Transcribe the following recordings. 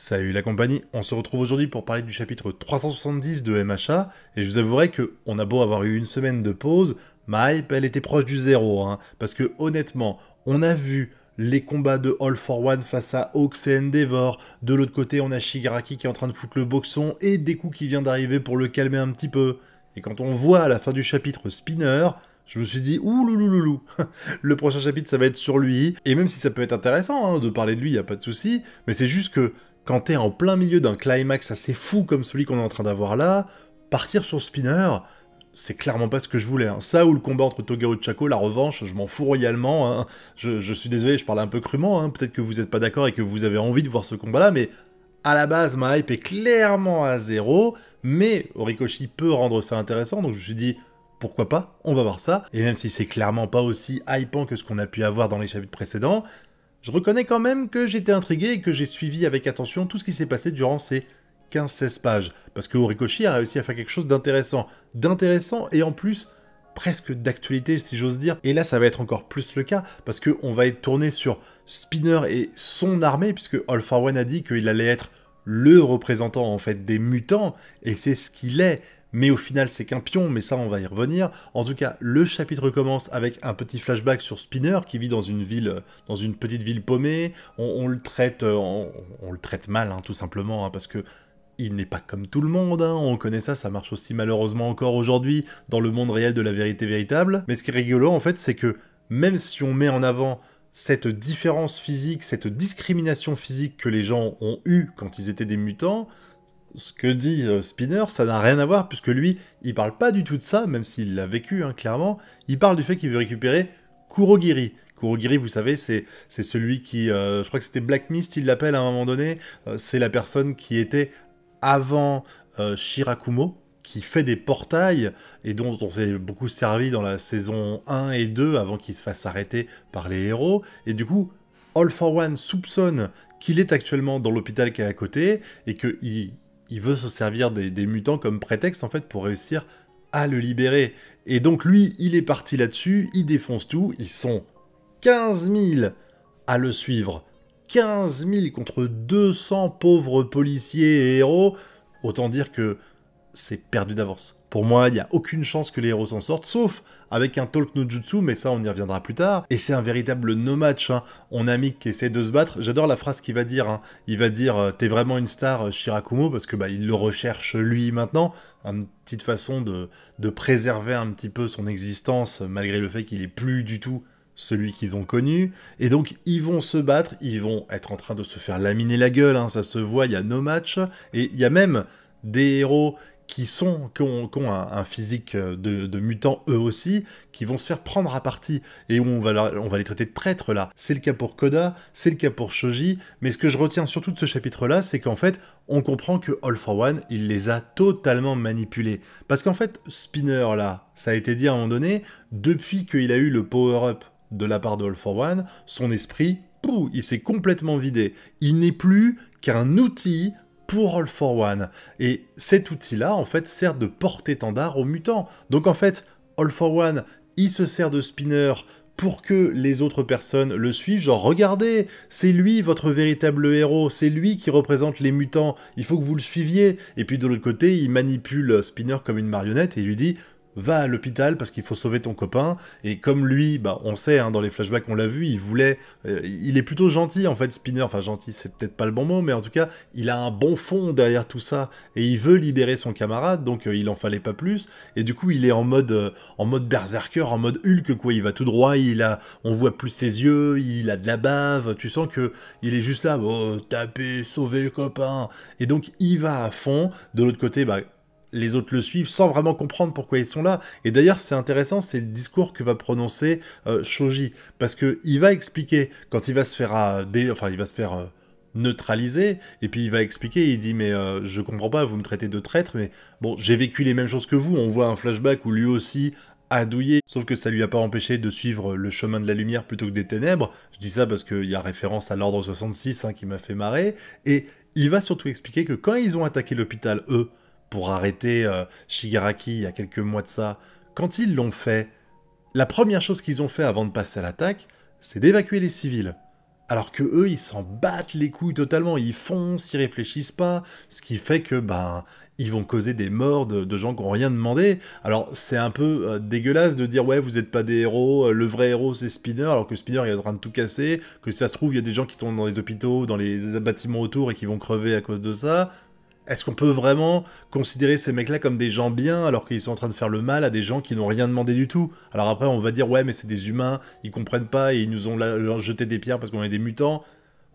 Salut la compagnie, on se retrouve aujourd'hui pour parler du chapitre 370 de MHA, et je vous avouerai que on a beau avoir eu une semaine de pause, ma hype elle était proche du zéro, hein, parce que honnêtement, on a vu les combats de All for One face à Hawks et Endeavor, de l'autre côté on a Shigaraki qui est en train de foutre le boxon, et Deku qui vient d'arriver pour le calmer un petit peu. Et quand on voit à la fin du chapitre Spinner, je me suis dit ouloulouloulou, le prochain chapitre ça va être sur lui, et même si ça peut être intéressant hein, de parler de lui, y a pas de souci, mais c'est juste que quand t'es en plein milieu d'un climax assez fou comme celui qu'on est en train d'avoir là, partir sur spinner, c'est clairement pas ce que je voulais. Hein. Ça ou le combat entre Togaru et Chaco, la revanche, je m'en fous royalement. Hein. Je, suis désolé, je parle un peu crûment. Hein. Peut-être que vous n'êtes pas d'accord et que vous avez envie de voir ce combat-là, mais à la base, ma hype est clairement à zéro. Mais Horikoshi peut rendre ça intéressant, donc je me suis dit, pourquoi pas, on va voir ça. Et même si c'est clairement pas aussi hypant que ce qu'on a pu avoir dans les chapitres précédents, je reconnais quand même que j'étais intrigué et que j'ai suivi avec attention tout ce qui s'est passé durant ces 15-16 pages, parce que Horikoshi a réussi à faire quelque chose d'intéressant, d'intéressant et en plus presque d'actualité si j'ose dire. Et là ça va être encore plus le cas, parce qu'on va être tourné sur Spinner et son armée, puisque All For One a dit qu'il allait être le représentant en fait des mutants, et c'est ce qu'il est, mais au final c'est qu'un pion, mais ça on va y revenir. En tout cas, le chapitre commence avec un petit flashback sur Spinner qui vit dans une ville, dans une petite ville paumée. On, le traite, euh, on, le traite mal, hein, tout simplement, hein, parce que il n'est pas comme tout le monde, hein. on connaît ça, ça marche aussi malheureusement encore aujourd'hui dans le monde réel de la vérité véritable. Mais ce qui est rigolo en fait, c'est que même si on met en avant cette différence physique, cette discrimination physique que les gens ont eue quand ils étaient des mutants, ce que dit euh, Spinner, ça n'a rien à voir, puisque lui, il parle pas du tout de ça, même s'il l'a vécu, hein, clairement. Il parle du fait qu'il veut récupérer Kurogiri. Kurogiri, vous savez, c'est celui qui, euh, je crois que c'était Black Mist, il l'appelle à un moment donné. Euh, c'est la personne qui était avant Shirakumo, qui fait des portails et dont on s'est beaucoup servi dans la saison 1 et 2 avant qu'il se fasse arrêter par les héros. Et du coup, All for One soupçonne qu'il est actuellement dans l'hôpital qui est à côté et qu'il il veut se servir des, mutants comme prétexte en fait pour réussir à le libérer. Et donc lui, il est parti là-dessus, il défonce tout, ils sont 15 000 à le suivre. 15 000 contre 200 pauvres policiers et héros. Autant dire que c'est perdu d'avance. Pour moi, il n'y a aucune chance que les héros s'en sortent, sauf avec un Talk no Jutsu, mais ça on y reviendra plus tard. Et c'est un véritable no-match, hein. on a Mick qui essaie de se battre, j'adore la phrase qu'il va dire, hein. il va dire euh, « t'es vraiment une star euh, Shirakumo », parce que bah, il le recherche lui maintenant, une petite façon de, de préserver un petit peu son existence, euh, malgré le fait qu'il est plus du tout celui qu'ils ont connu, et donc ils vont se battre, ils vont être en train de se faire laminer la gueule, hein. ça se voit, il y a no match, et il y a même des héros qui sont qui ont, un, physique euh, de, de, mutants eux aussi, qui vont se faire prendre à partie et où on va, on va les traiter de traîtres là. C'est le cas pour Koda, c'est le cas pour Shoji, mais ce que je retiens surtout de ce chapitre là, c'est qu'en fait, on comprend que All for One, il les a totalement manipulés. Parce qu'en fait, Spinner là, ça a été dit à un moment donné, depuis qu'il a eu le power-up de la part de All for One, son esprit, pouf, il s'est complètement vidé. Il n'est plus qu'un outil pour All for One. Et cet outil-là, en fait, sert de porte-étendard aux mutants. Donc en fait, All for One, il se sert de spinner pour que les autres personnes le suivent, genre regardez, c'est lui votre véritable héros, c'est lui qui représente les mutants, il faut que vous le suiviez. Et puis de l'autre côté, il manipule Spinner comme une marionnette et il lui dit va à l'hôpital parce qu'il faut sauver ton copain. Et comme lui, bah, on sait, hein, dans les flashbacks, on l'a vu, il voulait. Euh, il est plutôt gentil, en fait, Spinner. Enfin, gentil, c'est peut-être pas le bon mot, mais en tout cas, il a un bon fond derrière tout ça. Et il veut libérer son camarade, donc euh, il en fallait pas plus. Et du coup, il est en mode, euh, en mode berserker, en mode Hulk, quoi. Il va tout droit, il a, on voit plus ses yeux, il a de la bave. Tu sens que il est juste là, oh, taper, sauver le copain. Et donc, il va à fond. De l'autre côté, bah, les autres le suivent sans vraiment comprendre pourquoi ils sont là. Et d'ailleurs, c'est intéressant, c'est le discours que va prononcer euh, Shoji, parce que va expliquer quand il va se faire euh, enfin, il va se faire euh, neutraliser, et puis il va expliquer, il dit mais je comprends pas, vous me traitez de traître, mais bon, j'ai vécu les mêmes choses que vous. On voit un flashback où lui aussi a douillé. sauf que ça lui a pas empêché de suivre le chemin de la lumière plutôt que des ténèbres. Je dis ça parce qu'il y a référence à l'ordre 66 hein, qui m'a fait marrer, et il va surtout expliquer que quand ils ont attaqué l'hôpital, eux, pour arrêter euh, Shigaraki il y a quelques mois de ça, quand ils l'ont fait, la première chose qu'ils ont fait avant de passer à l'attaque, c'est d'évacuer les civils. Alors que eux, ils s'en battent les couilles totalement, ils foncent, ils réfléchissent pas, ce qui fait que ben ils vont causer des morts de, gens qui n'ont rien demandé. Alors c'est un peu euh, dégueulasse de dire ouais vous n'êtes pas des héros, euh, le vrai héros c'est Spinner, alors que Spinner il est en train de tout casser, que ça se trouve il y a des gens qui sont dans les hôpitaux, dans les bâtiments autour et qui vont crever à cause de ça. Est-ce qu'on peut vraiment considérer ces mecs-là comme des gens bien alors qu'ils sont en train de faire le mal à des gens qui n'ont rien demandé du tout Alors après, on va dire ouais, mais c'est des humains, ils comprennent pas et ils nous ont jeté des pierres parce qu'on est des mutants.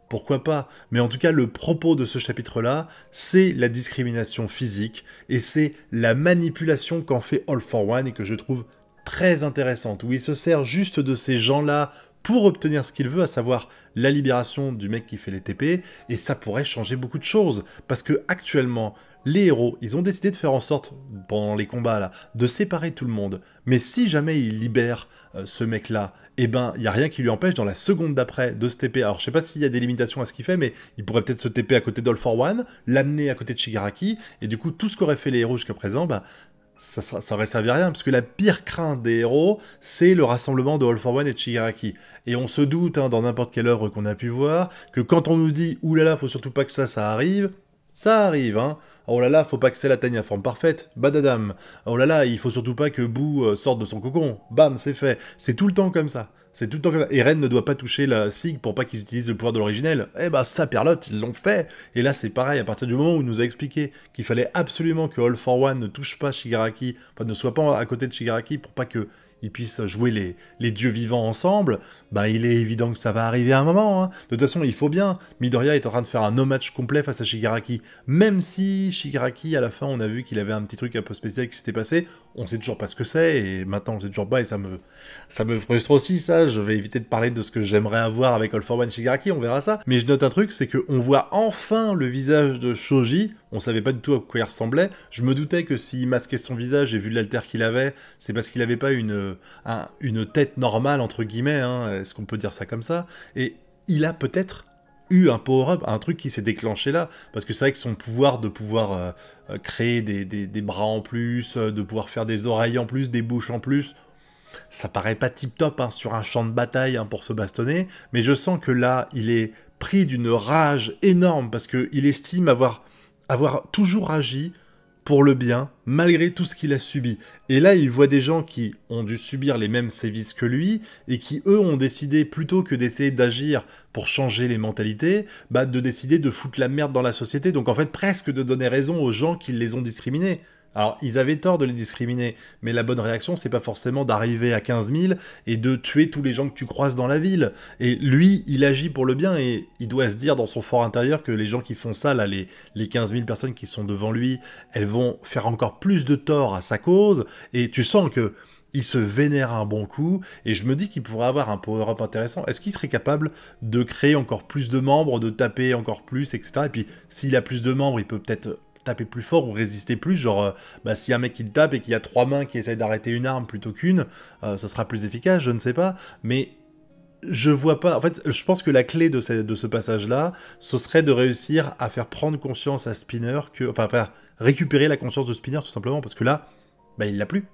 Pourquoi pas Mais en tout cas, le propos de ce chapitre-là, c'est la discrimination physique et c'est la manipulation qu'en fait All for One et que je trouve très intéressante, où il se sert juste de ces gens-là pour obtenir ce qu'il veut, à savoir la libération du mec qui fait les TP, et ça pourrait changer beaucoup de choses, parce que actuellement, les héros, ils ont décidé de faire en sorte, pendant les combats là, de séparer tout le monde, mais si jamais ils libèrent euh, ce mec-là, eh ben, il n'y a rien qui lui empêche dans la seconde d'après de se TP. Alors, je sais pas s'il y a des limitations à ce qu'il fait, mais il pourrait peut-être se TP à côté d'All for One, l'amener à côté de Shigaraki, et du coup, tout ce qu'auraient fait les héros jusqu'à présent, bah, ça, ça, à rien, parce que la pire crainte des héros, c'est le rassemblement de All for One et de Shigaraki. Et on se doute, hein, dans n'importe quelle œuvre qu'on a pu voir, que quand on nous dit « là, faut surtout pas que ça, ça arrive », ça arrive, hein Oh là là, faut pas que celle atteigne la forme parfaite, badadam Oh là là, il faut surtout pas que Bou euh, sorte de son cocon, bam, c'est fait C'est tout le temps comme ça c'est tout le temps que ne doit pas toucher la SIG pour pas qu'ils utilisent le pouvoir de l'originel. Eh ben, ça, Perlotte, ils l'ont fait. Et là, c'est pareil. À partir du moment où il nous a expliqué qu'il fallait absolument que All for One ne touche pas Shigaraki, enfin, ne soit pas à côté de Shigaraki pour pas que ils puissent jouer les, dieux vivants ensemble, bah il est évident que ça va arriver à un moment. Hein. De toute façon, il faut bien. Midoriya est en train de faire un hommage complet face à Shigaraki. Même si Shigaraki, à la fin, on a vu qu'il avait un petit truc un peu spécial qui s'était passé, on sait toujours pas ce que c'est, et maintenant on sait toujours pas, et ça me, ça me frustre aussi, ça. Je vais éviter de parler de ce que j'aimerais avoir avec All for One Shigaraki, on verra ça. Mais je note un truc, c'est qu'on voit enfin le visage de Shoji on savait pas du tout à quoi il ressemblait. Je me doutais que s'il masquait son visage et vu l'alter qu'il avait, c'est parce qu'il n'avait pas une, une tête normale, entre guillemets, hein. est-ce qu'on peut dire ça comme ça Et il a peut-être eu un power-up, un truc qui s'est déclenché là, parce que c'est vrai que son pouvoir de pouvoir euh, euh, créer des, bras en plus, euh, de pouvoir faire des oreilles en plus, des bouches en plus, ça paraît pas tip top hein, sur un champ de bataille hein, pour se bastonner, mais je sens que là, il est pris d'une rage énorme parce qu'il estime avoir avoir toujours agi pour le bien, malgré tout ce qu'il a subi. Et là, il voit des gens qui ont dû subir les mêmes sévices que lui, et qui, eux, ont décidé, plutôt que d'essayer d'agir pour changer les mentalités, bah, de décider de foutre la merde dans la société, donc en fait presque de donner raison aux gens qui les ont discriminés. Alors, ils avaient tort de les discriminer, mais la bonne réaction, c'est pas forcément d'arriver à 15 000 et de tuer tous les gens que tu croises dans la ville. Et lui, il agit pour le bien et il doit se dire dans son fort intérieur que les gens qui font ça, là, les, les 15 000 personnes qui sont devant lui, elles vont faire encore plus de tort à sa cause. Et tu sens que il se vénère un bon coup, et je me dis qu'il pourrait avoir un power-up intéressant. Est-ce qu'il serait capable de créer encore plus de membres, de taper encore plus, etc. Et puis, s'il a plus de membres, il peut peut-être taper plus fort ou résister plus. Genre, euh, bah, si un mec il tape et qu'il y a trois mains qui essayent d'arrêter une arme plutôt qu'une, euh, ça sera plus efficace, je ne sais pas. Mais je vois pas. En fait, je pense que la clé de ce, passage-là, ce serait de réussir à faire prendre conscience à Spinner que. Enfin, faire récupérer la conscience de Spinner tout simplement, parce que là, bah, il l'a plus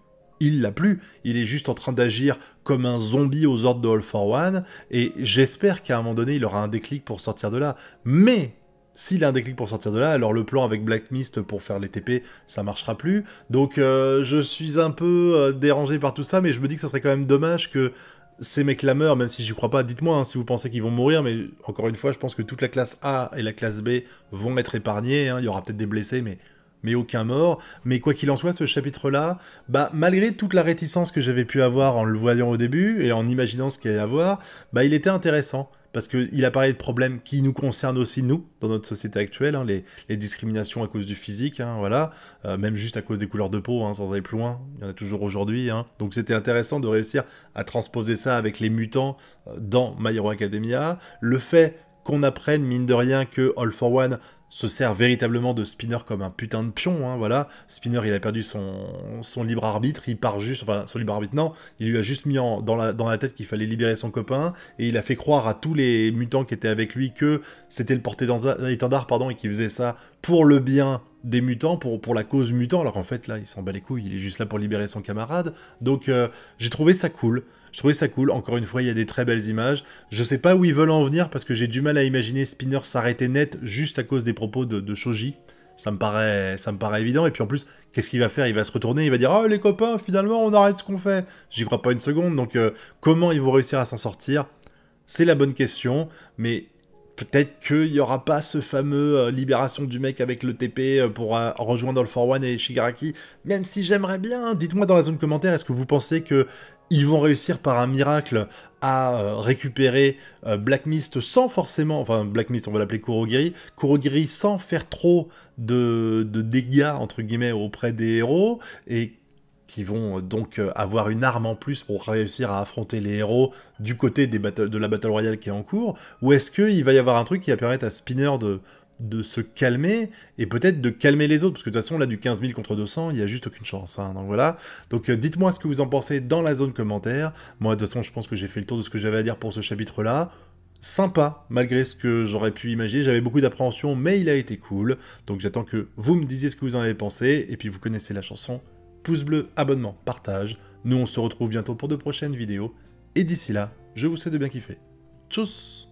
il l'a plus, il est juste en train d'agir comme un zombie aux ordres de All for One, et j'espère qu'à un moment donné, il aura un déclic pour sortir de là. Mais s'il a un déclic pour sortir de là, alors le plan avec Black Mist pour faire les TP, ça marchera plus. Donc euh, je suis un peu euh, dérangé par tout ça, mais je me dis que ce serait quand même dommage que ces mecs-là meurent, même si j'y crois pas. Dites-moi hein, si vous pensez qu'ils vont mourir, mais encore une fois, je pense que toute la classe A et la classe B vont être épargnés. Hein. Il y aura peut-être des blessés, mais mais aucun mort. Mais quoi qu'il en soit, ce chapitre-là, bah, malgré toute la réticence que j'avais pu avoir en le voyant au début et en imaginant ce qu'il allait avoir, bah, il était intéressant parce qu'il a parlé de problèmes qui nous concernent aussi, nous, dans notre société actuelle, hein, les, discriminations à cause du physique, hein, voilà, euh, même juste à cause des couleurs de peau, hein, sans aller plus loin, il y en a toujours aujourd'hui. Donc c'était intéressant de réussir à transposer ça avec les mutants euh, dans My Hero Academia. Le fait qu'on apprenne, mine de rien, que All for One se sert véritablement de Spinner comme un putain de pion, hein, voilà. Spinner, il a perdu son, son libre arbitre, il part juste, enfin, son libre arbitre, non, il lui a juste mis en, dans, la, tête qu'il fallait libérer son copain, et il a fait croire à tous les mutants qui étaient avec lui que c'était le porté-étendard, pardon, et qu'il faisait ça pour le bien des mutants, pour, pour la cause mutant, alors qu'en fait, là, il s'en bat les couilles, il est juste là pour libérer son camarade. Donc, euh, j'ai trouvé ça cool. Je trouvais ça cool. Encore une fois, il y a des très belles images. Je sais pas où ils veulent en venir parce que j'ai du mal à imaginer Spinner s'arrêter net juste à cause des propos de, Shoji. Ça me, paraît, ça me paraît évident. Et puis en plus, qu'est-ce qu'il va faire Il va se retourner, il va dire Oh les copains, finalement, on arrête ce qu'on fait. J'y crois pas une seconde. Donc euh, comment ils vont réussir à s'en sortir C'est la bonne question. Mais peut-être qu'il n'y aura pas ce fameux euh, libération du mec avec le TP euh, pour rejoindre le 4 One et Shigaraki, même si j'aimerais bien. Hein. Dites-moi dans la zone commentaire, est-ce que vous pensez que ils vont réussir par un miracle à euh, récupérer euh, Black Mist sans forcément, enfin Black Mist on va l'appeler Kurogiri, Kurogiri sans faire trop de, dégâts entre guillemets auprès des héros et qui vont euh, donc avoir une arme en plus pour réussir à affronter les héros du côté de la Battle Royale qui est en cours, ou est-ce qu'il va y avoir un truc qui va permettre à Spinner de, de se calmer et peut-être de calmer les autres, parce que de toute façon, là, du 15 000 contre 200, il n'y a juste aucune chance. Hein, donc voilà. Donc euh, dites-moi ce que vous en pensez dans la zone commentaire. Moi, de toute façon, je pense que j'ai fait le tour de ce que j'avais à dire pour ce chapitre-là. Sympa, malgré ce que j'aurais pu imaginer. J'avais beaucoup d'appréhension, mais il a été cool. Donc j'attends que vous me disiez ce que vous en avez pensé. Et puis vous connaissez la chanson. Pouce bleu, abonnement, partage. Nous, on se retrouve bientôt pour de prochaines vidéos. Et d'ici là, je vous souhaite de bien kiffer. Tchuss